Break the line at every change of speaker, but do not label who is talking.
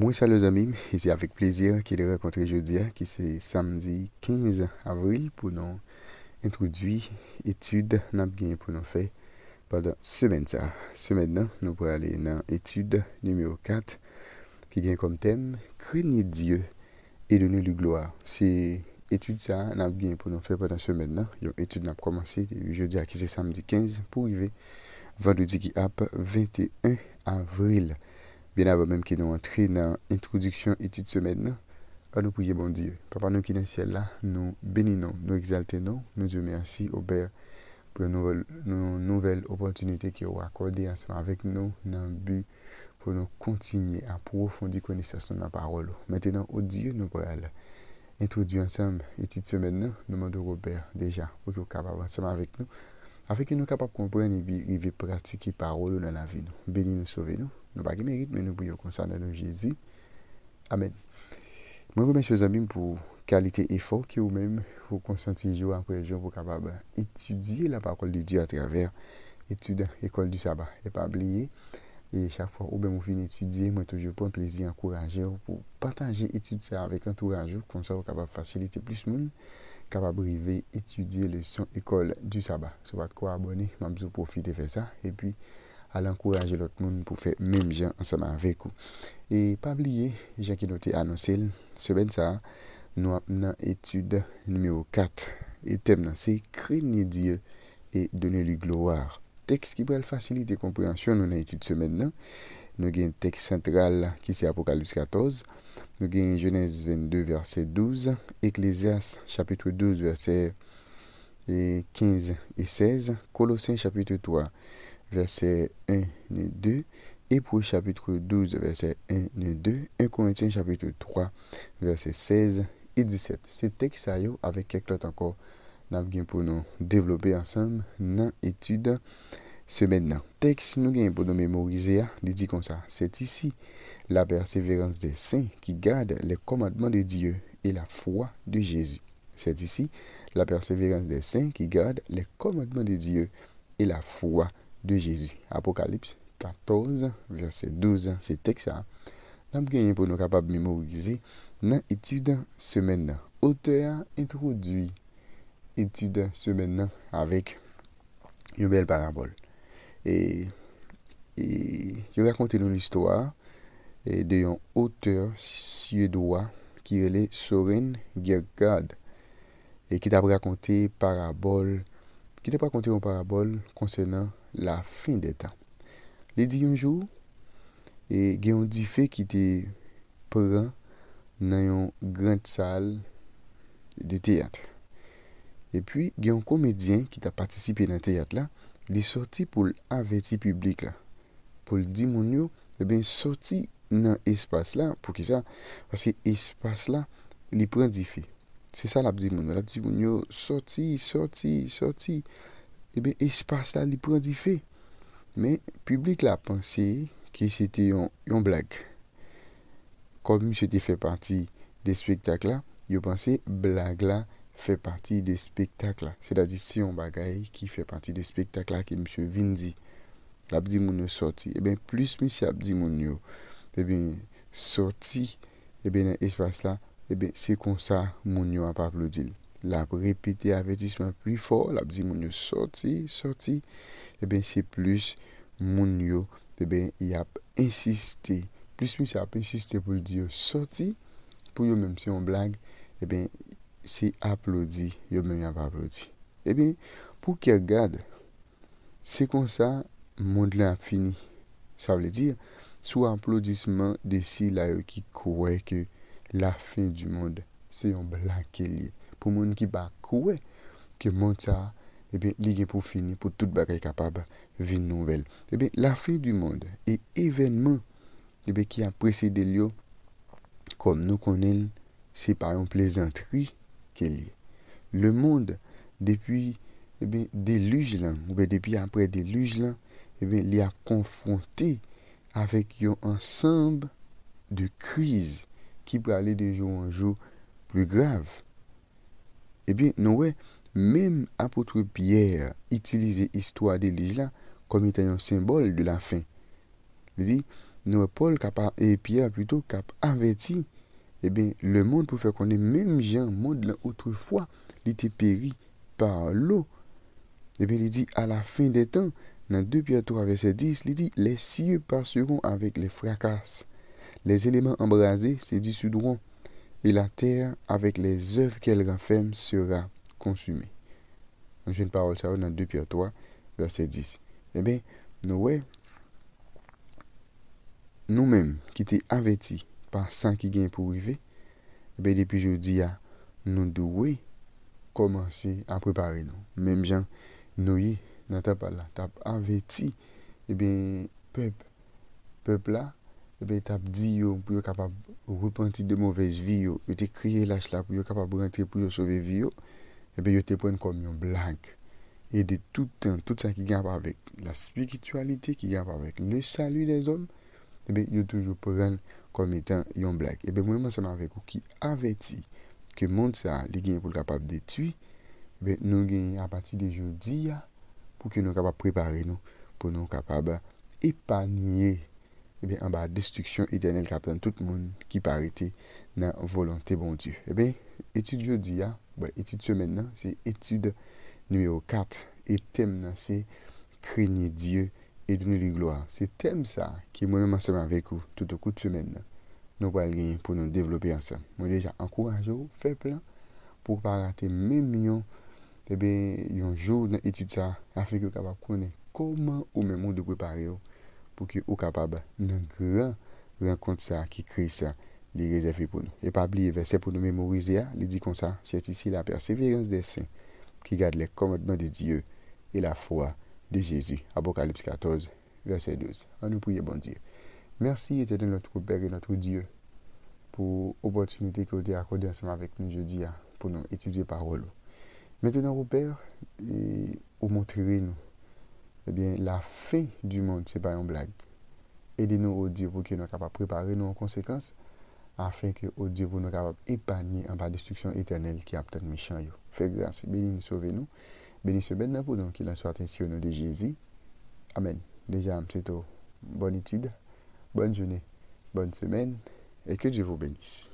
Mwen sa le zamim, e zi avik plezir ki le rekontre jodia ki se samdi 15 avril pou nan introdwi etude nan ap genye pou nan fey padan semen sa. Semen nan nou pou ale nan etude numeo 4 ki genye kom tem, krenye dieu e dene li gloa. Se etude sa nan ap genye pou nan fey padan semen nan, yo etude nan promansi, jodia ki se samdi 15 pou ive, vado di ki ap 21 avril pou. Bien avè mèm ki nou antre nan introdüksyon eti tse mèd nan, an nou pou ye bon diyo. Papa nou ki nan sè la, nou benin nan, nou exalte nan, nou diyo mènsi ou bèr pou nou nouvel opontinite ki ou akorde ansèm avèk nou nan bi pou nou kontinye apoufondi konisasyon nan parolo. Mètenan ou diyo nou pou al introdü ansèm eti tse mèd nan, nou mèndou ou bèr deja, ou ki ou kap avè ansèm avèk nou, avèk ki nou kap ap kompreni bi rive pratiki parolo nan la vi nou, beni nou sove nou. Nou pa gen merit men nou pou yo konsan nan nou Jezi. Amen. Mwen pou men chouzabim pou kalite e fok yo men, pou konsanti jou apre jou pou kabab etudye la parol de Diyo atraver, etude ekol du Saba. E pa abliye, e chak fwa ou ben mou fin etudye, mwen toujou pou an plezi an kouranjou, pou patanje etudye sa avek an tou ranjou, konsan pou kabab fasilite plis moun, kabab rive etudye lesyon ekol du Saba. Sou bat kwa abone, mwen mou profite fe sa, e pi, al ankouraje lot moun pou fe mem jan ansama avek ou. E pa bliye, jen ki note anonsel, semen sa, nou ap nan etude numero 4. E tem nan se krenye Diyo e dene li glowar. Tekst ki brel fasilite komprensyon nou nan etude semen nan. Nou gen tekst sentral ki se Apokalouse 14. Nou gen Genèse 22 verset 12. Eklézias chapitre 12 verset 15 et 16. Kolosè chapitre 3 verset. verset 1 et 2, et Hébreux chapitre 12, verset 1 et 2, 1 Corinthiens chapitre 3, verset 16 et 17. C'est texte avec quelques autres encore, nous avons pour nous développer ensemble dans l'étude ce Le texte nous avons pour nous mémoriser, dit comme ça, c'est ici la persévérance des saints qui garde les commandements de Dieu et la foi de Jésus. C'est ici la persévérance des saints qui garde les commandements de Dieu et la foi de Jésus. de Jezu. Apokalips 14 verset 12, se teksa. Nam genye pou nou kapab memorize nan etude semen nan. Ote a introdwi etude semen nan avik yon bel parabol. E, e yon rakonte nou l'istwa e, de yon ote syedwa ki rele Soren Gergad e ki dap rakonte parabol, ki dap rakonte yon parabol konsenen la fin de tan. Li di yon joun, e gen yon di fe ki te pran nan yon grand sal de teyat. E pi, gen yon komedyen ki ta patisipe nan teyat la, li sorti pou l'aveti publik la. Po l di moun yo, le eh ben sorti nan espas la, pou ki sa, paske espas la, li pran di fe. Se sa la bi di moun yo, la bi di moun yo, sorti, sorti, sorti. ebe eh espas la li pradi fe men publik la panse ki se te yon blag kon mwen se te fe parti de spektakla yo panse blag la fe parti de spektakla se da di se yon bagay ki fe parti de spektakla ki mwen se vin di la ap di moun yo sorti ebe plus mwen se ap di moun yo ebe sorti ebe nan espas la ebe se konsa moun yo ap ap loudil l ap repite avetisman pri for l ap di moun yo soti, soti e eh ben se plus moun yo, e ben y ap insiste, plus moun se ap insiste pou l di yo soti pou yo menm se yon blague, e eh ben se aplodi, yo menm yon aplodi, e ben pou ki agade, se kon sa moun li ap fini sa vle dir, sou aplodisman de si la yo ki kouwe ke la fin du moun se yon blague li pou moun ki ba kouè ke moun sa li gen pou fini pou tout ba re kapab vi nouvel. La fi du moun e evenman ki a presede li yo kon nou konen se par yon plezentri ke li. Le moun depi deluj lan, depi apre deluj lan, li a konfonte avek yon ansamb de kriz ki pou ale de jou an jou pou grave Ebyen eh nouwe, men apotre pier, itilize histwa de lijla komi tanyan sembol de la fin. Li di, nouwe Paul kap a e pier pluto kap aveti, ebyen eh le moun pou fè konen men jen moun la outre fwa li te peri par lò. Ebyen eh li di, a la fin de tan, nan 2 pier 3 verset 10, li di, le siye par suron avèk le frakas, le eleman embrase se disudron, e la ter avèk lè zèv kèl gafèm sèra konsumè. Anjèn parol sa wè nan 2 piat 3 verset 10. E eh bè nou wè nou mèm ki te avè ti pa san ki gen pou wivè, e eh bè depi jou di ya ah, nou dou wè komanse a preparè nou. Mèm jan nou yè nan tap avè ti e eh bè pep la et ap di yo pou yo kapap repenti de mouvez vi yo, yo te kriye la chla pou yo kapap rentre pou yo sove vi yo et be yo te pon konm yon blanke et de toutan, toutan ki gap avèk la spiritualite ki gap avèk le sali de zon et be yo toujou pon konm etan yon blanke, et be mwen mwen seman avèk ou ki avèti ke moun sa li genye pou l kapap detui et be nou genye apati de joudiya pou ki nou kapap prepare nou pou nou kapap epanye Ebe, eh an ba destriksyon etanel kape an tout moun ki parite nan volante bon diyo. Ebe, etude yo diya, etude semen nan, se etude numero 4, etem nan se krenye diyo etouni li gloa. Se tem sa ki moun an seman vekou touto kout semen nan, nou pal genye pou nan devlopi ansan. Moun deja, an kouajou, fe plan, pou pa rate mem yon, ebe, eh yon joun nan etude sa, afeke kapa kone, kouman ou men moun de prepari yo, pour que vous capable d'un grand rencontre ça qui Christ les réservé pour nous. Et pas oublier verset pour nous mémoriser, hein, il dit comme ça, c'est ici la persévérance des saints qui garde les commandements de Dieu et la foi de Jésus. Apocalypse 14, verset 12. On nous prie, bon Dieu. Merci, de notre Père et notre Dieu, pour l'opportunité que vous avez accordée ensemble avec nous jeudi hein, pour nous étudier parole. Maintenant, Père, vous montrez-nous eh bien, la fin du monde, ce n'est pas une blague. Aidez-nous, au Dieu, pour que nous capable de préparer nos en afin que, au Dieu, pour nous capables en bas destruction éternelle qui a attend méchant. Faites grâce, bénis-nous, sauvez-nous. Bénis ce nous pour donc qu'il en soit ainsi au nom de Jésus. Amen. Déjà, c'est tout. Bonne étude, bonne journée, bonne semaine, et que Dieu vous bénisse.